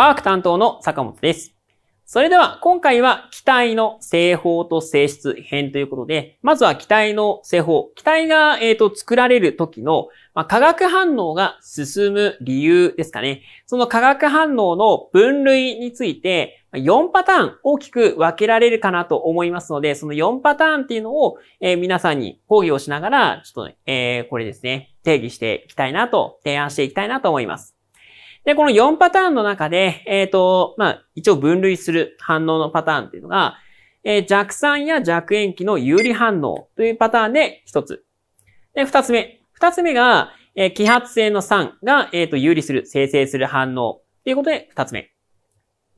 科学担当の坂本です。それでは今回は気体の製法と性質編ということで、まずは気体の製法。気体が、えーと、作られる時の、まあ、化学反応が進む理由ですかね。その化学反応の分類について、4パターン大きく分けられるかなと思いますので、その4パターンっていうのを、えー、皆さんに講義をしながら、ちょっと、ね、えー、これですね、定義していきたいなと、提案していきたいなと思います。で、この4パターンの中で、えっ、ー、と、まあ、一応分類する反応のパターンっていうのが、えー、弱酸や弱塩基の有利反応というパターンで一つ。で、二つ目。二つ目が、えー、揮発性の酸が、えっ、ー、と、有利する、生成する反応ということで二つ目。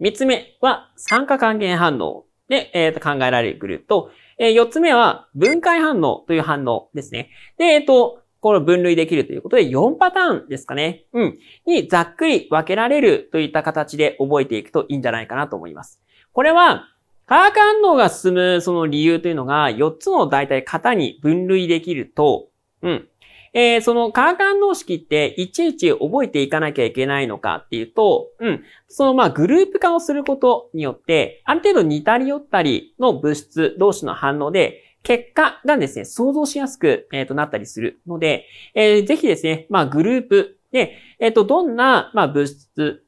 三つ目は、酸化還元反応で、えと、考えられるグループと、えー、4つ目は、分解反応という反応ですね。で、えっ、と、これを分類できるということで、4パターンですかね。うん。にざっくり分けられるといった形で覚えていくといいんじゃないかなと思います。これは、化学反応が進むその理由というのが、4つの大体型に分類できると、うん。えー、その化学反応式っていちいち覚えていかなきゃいけないのかっていうと、うん。そのまあグループ化をすることによって、ある程度似たり寄ったりの物質同士の反応で、結果がですね、想像しやすく、えー、となったりするので、えー、ぜひですね、まあ、グループで、えっ、ー、と、どんな、まあ、物質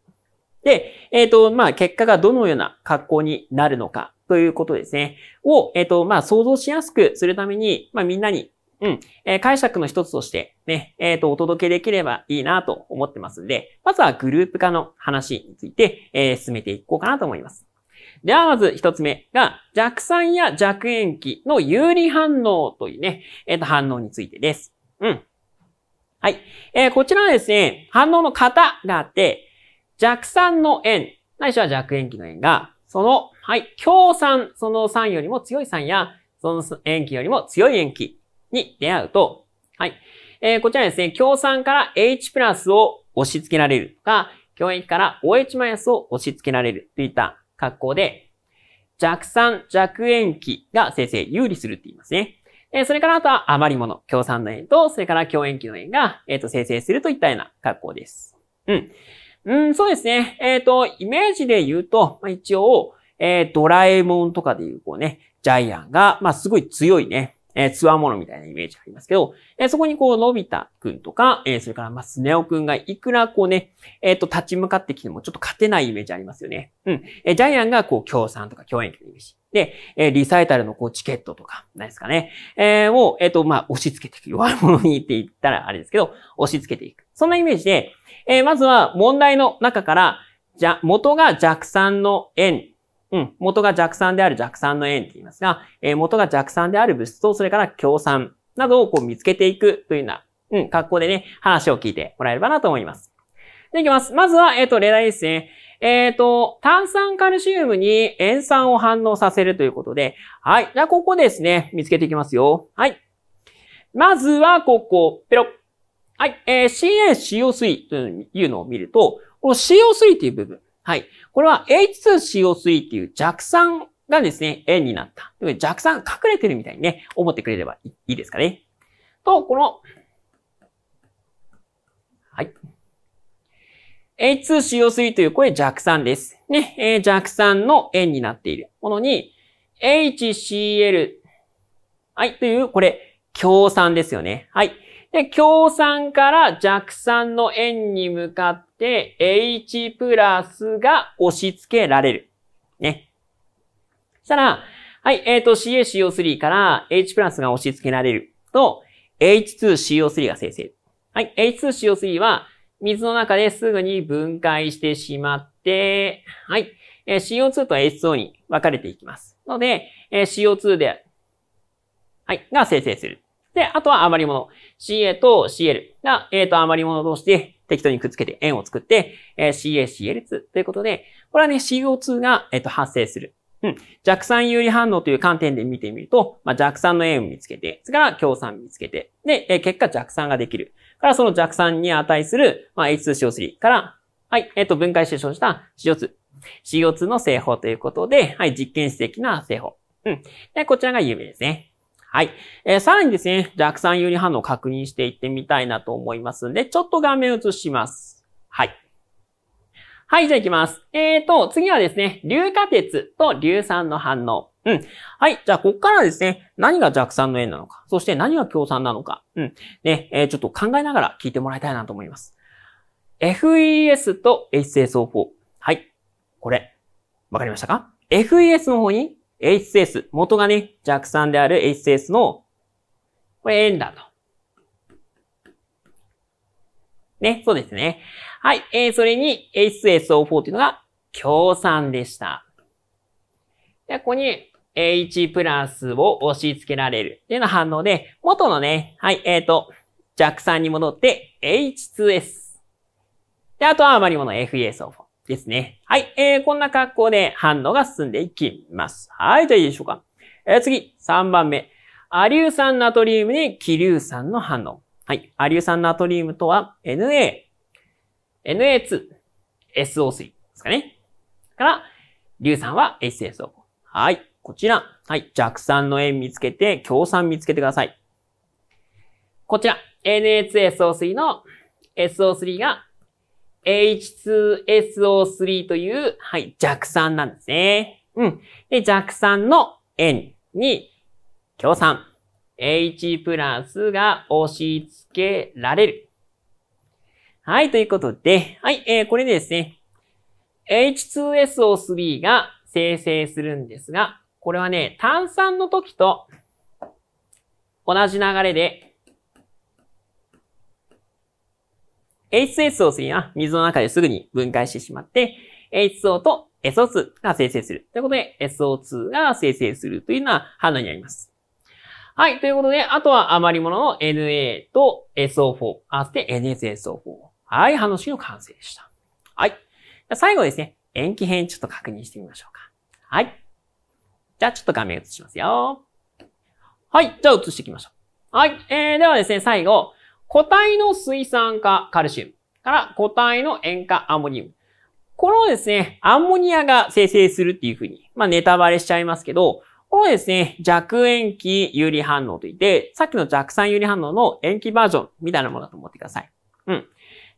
で、えっ、ー、と、まあ、結果がどのような格好になるのかということですね、を、えっ、と、まあ、想像しやすくするために、まあ、みんなにうん。えー、解釈の一つとして、ね、えっ、ー、と、お届けできればいいなと思ってますので、まずはグループ化の話について、えー、進めていこうかなと思います。ではまず一つ目が、弱酸や弱塩基の有利反応というね、えっ、ー、と、反応についてです。うん。はい。えー、こちらはですね、反応の型があって、弱酸の塩、ないしは弱塩基の塩が、その、はい、強酸、その酸よりも強い酸や、その塩基よりも強い塩基に出会うと、はい、えー、こちらですね、強酸から H プラスを押し付けられるとか、強塩基から OH マイナスを押し付けられるといった格好で、弱酸、弱塩基が生成有利するって言いますね。えそれからあとは余り物、共産の円と、それから強塩基の円が、えっ、ー、と、生成するといったような格好です。うん。うん、そうですね。えっ、ー、と、イメージで言うと、まあ、一応、えー、ドラえもんとかで言う、こうね、ジャイアンが、まあ、すごい強いね、えー、つわものみたいなイメージありますけど、えー、そこにこう、のび太くんとか、えー、それから、まあ、スネ夫くんがいくらこうね、えっ、と、立ち向かってきてもちょっと勝てないイメージありますよね。うん。えジャイアンがこう、協賛とか共演劇のイメージ。で、えリサイタルのこう、チケットとか、ないですかね。えを、えっ、と、まあ、押し付けていく。弱い者にって言ったらあれですけど、押し付けていく。そんなイメージで、えまずは問題の中から、じゃ、元が弱酸の円うん、元が弱酸である弱酸の塩って言いますが、えー、元が弱酸である物質と、それから強酸などをこう見つけていくというような、うん、格好でね、話を聞いてもらえればなと思います。で、いきます。まずは、えっ、ー、と、例題ですね。えっ、ー、と、炭酸カルシウムに塩酸を反応させるということで、はい。じゃあ、ここですね、見つけていきますよ。はい。まずは、ここ、ペロッ。はい。えー、CNCO 水というのを見ると、この CO 水という部分。はい。これは H2CO3 っていう弱酸がですね、円になった。弱酸隠れてるみたいにね、思ってくれればいいですかね。と、この、はい。H2CO3 という、これ弱酸です。ね、えー、弱酸の円になっているものに、HCl、はい、という、これ、強酸ですよね。はい。で、強酸から弱酸の円に向かって、、H プラスが押し付けられる。ね。したら、はい、えっ、ー、と、CaCO3 から H プラスが押し付けられると、H2CO3 が生成。はい、H2CO3 は水の中ですぐに分解してしまって、はい、えー、CO2 と H2O に分かれていきます。ので、えー、CO2 で、はい、が生成する。で、あとは余り物。CA と CL が、えっ、ー、と、余り物として適当にくっつけて円を作って、えー、CaCl2 ということで、これはね、CO2 が、えっと、発生する。うん。弱酸有利反応という観点で見てみると、まあ、弱酸の塩を見つけて、それから強酸見つけて、で、えー、結果弱酸ができる。からその弱酸に値する、まあ、H2CO3 から、はい、えっ、ー、と、分解して生じた CO2。CO2 の製法ということで、はい、実験史的な製法。うん。で、こちらが有名ですね。はい。えー、さらにですね、弱酸有利反応を確認していってみたいなと思いますんで、ちょっと画面映します。はい。はい、じゃあ行きます。えーと、次はですね、硫化鉄と硫酸の反応。うん。はい。じゃあ、こっからですね、何が弱酸の縁なのか、そして何が強酸なのか、うん。ね、えー、ちょっと考えながら聞いてもらいたいなと思います。FES と HSO4。はい。これ、わかりましたか ?FES の方に HCS、元がね、弱酸である HCS の、これ塩だと。ね、そうですね。はい、えー、それに HCSO4 というのが強酸でした。で、ここに H プラスを押し付けられるっていうような反応で、元のね、はい、えっ、ー、と、弱酸に戻って H2S。で、あとは余り物 FESO4。ですね。はい。えー、こんな格好で反応が進んでいきます。はい。じゃあいいでしょうか。えー、次、3番目。アリュウ酸ナトリウムに気リ酸の反応。はい。アリュウ酸ナトリウムとは NA、NA2、SO3 ですかね。から、硫酸は s s o はい。こちら。はい。弱酸の塩見つけて、強酸見つけてください。こちら。NA2SO3 の SO3 が H2SO3 という、はい、弱酸なんですね。うん。で、弱酸の N に、強酸。H プラスが押し付けられる。はい、ということで、はい、えー、これでですね、H2SO3 が生成するんですが、これはね、炭酸の時と同じ流れで H2S o すは水の中ですぐに分解してしまって、H2O と SO2 が生成する。ということで、SO2 が生成するというのはな反応になります。はい。ということで、あとは余り物の NA と SO4、合わせて NSSO4。はい。反応式の完成でした。はい。最後ですね、塩基編ちょっと確認してみましょうか。はい。じゃあちょっと画面映しますよ。はい。じゃあ映していきましょう。はい。えー、ではですね、最後、固体の水酸化カルシウムから固体の塩化アンモニウム。このですね、アンモニアが生成するっていうふうに、まあネタバレしちゃいますけど、このですね、弱塩基有利反応といって、さっきの弱酸有利反応の塩基バージョンみたいなものだと思ってください。うん。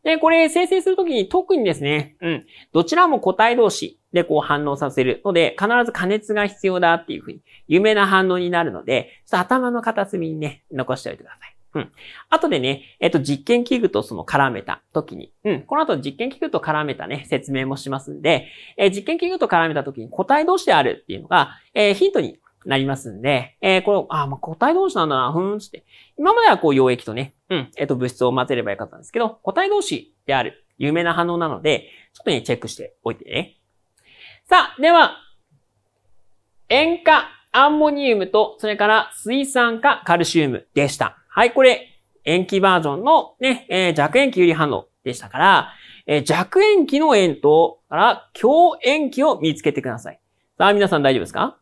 で、これ生成するときに特にですね、うん、どちらも固体同士でこう反応させるので、必ず加熱が必要だっていうふうに、有名な反応になるので、ちょっと頭の片隅にね、残しておいてください。うん。後でね、えっ、ー、と、実験器具とその絡めた時に、うん。この後実験器具と絡めたね、説明もしますんで、えー、実験器具と絡めた時に個体同士であるっていうのが、えー、ヒントになりますんで、えー、これ、あ、まあ、体同士なんだな、ふーんつって。今まではこう、溶液とね、うん、えっ、ー、と、物質を混ぜればよかったんですけど、個体同士である、有名な反応なので、ちょっとね、チェックしておいてね。さあ、では、塩化アンモニウムと、それから水酸化カルシウムでした。はい、これ、塩基バージョンのね、えー、弱塩基有利反応でしたから、えー、弱塩基の塩と、から強塩基を見つけてください。さあ、皆さん大丈夫ですか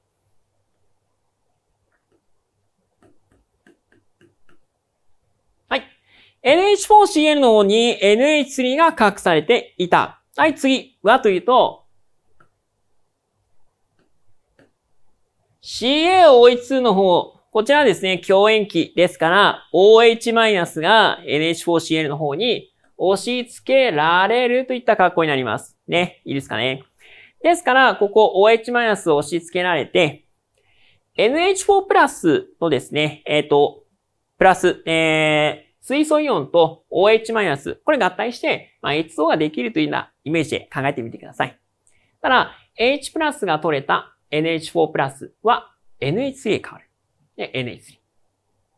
はい。NH4CN の方に NH3 が隠されていた。はい、次はというと、CA OH2 の方こちらですね、共演期ですから、OH- マイナスが NH4Cl の方に押し付けられるといった格好になります。ね、いいですかね。ですから、ここ OH- マイナを押し付けられて、NH4 プラスのですね、えっ、ー、と、プラス、えー、水素イオンと OH-、マイナス、これ合体して、まあ、H2O ができるというようなイメージで考えてみてください。ただ、H プラスが取れた NH4 プラスは NH3 へ変わる。NH3。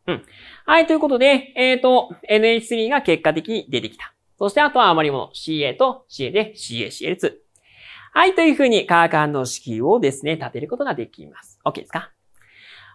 うん。はい、ということで、えっ、ー、と、NH3 が結果的に出てきた。そしてあとは余り物 CA と CA で CACL2。はい、というふうに化学反応式をですね、立てることができます。OK ですか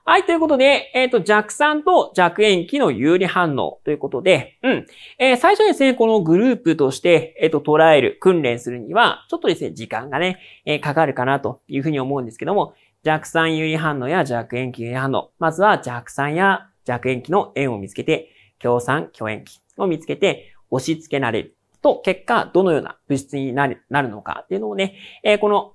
はい、ということで、えっ、ー、と、弱酸と弱塩基の有利反応ということで、うん。えー、最初にですね、このグループとして、えっ、ー、と、捉える、訓練するには、ちょっとですね、時間がね、えかかるかなというふうに思うんですけども、弱酸有利反応や弱塩基有利反応。まずは弱酸や弱塩基の塩を見つけて、強酸、強塩基を見つけて、押し付けられる。と、結果、どのような物質になるなるのかっていうのをね、えー、この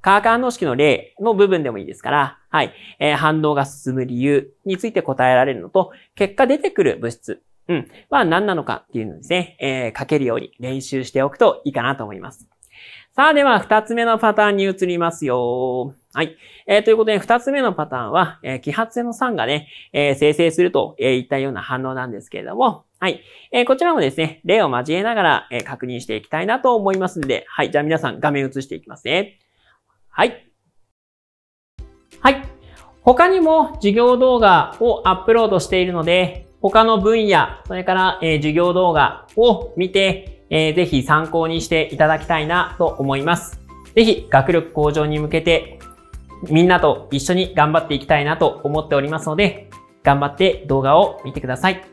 化学反応式の例の部分でもいいですから、はい、えー、反応が進む理由について答えられるのと、結果出てくる物質、うん、は何なのかっていうのをですね、えー、書けるように練習しておくといいかなと思います。さあ、では、二つ目のパターンに移りますよ。はい。えー、ということで、二つ目のパターンは、えー、揮発性の酸がね、えー、生成すると、えー、いったような反応なんですけれども、はい。えー、こちらもですね、例を交えながら、えー、確認していきたいなと思いますんで、はい。じゃあ皆さん画面映していきますね。はい。はい。他にも授業動画をアップロードしているので、他の分野、それから、えー、授業動画を見て、えー、ぜひ参考にしていただきたいなと思います。ぜひ学力向上に向けてみんなと一緒に頑張っていきたいなと思っておりますので、頑張って動画を見てください。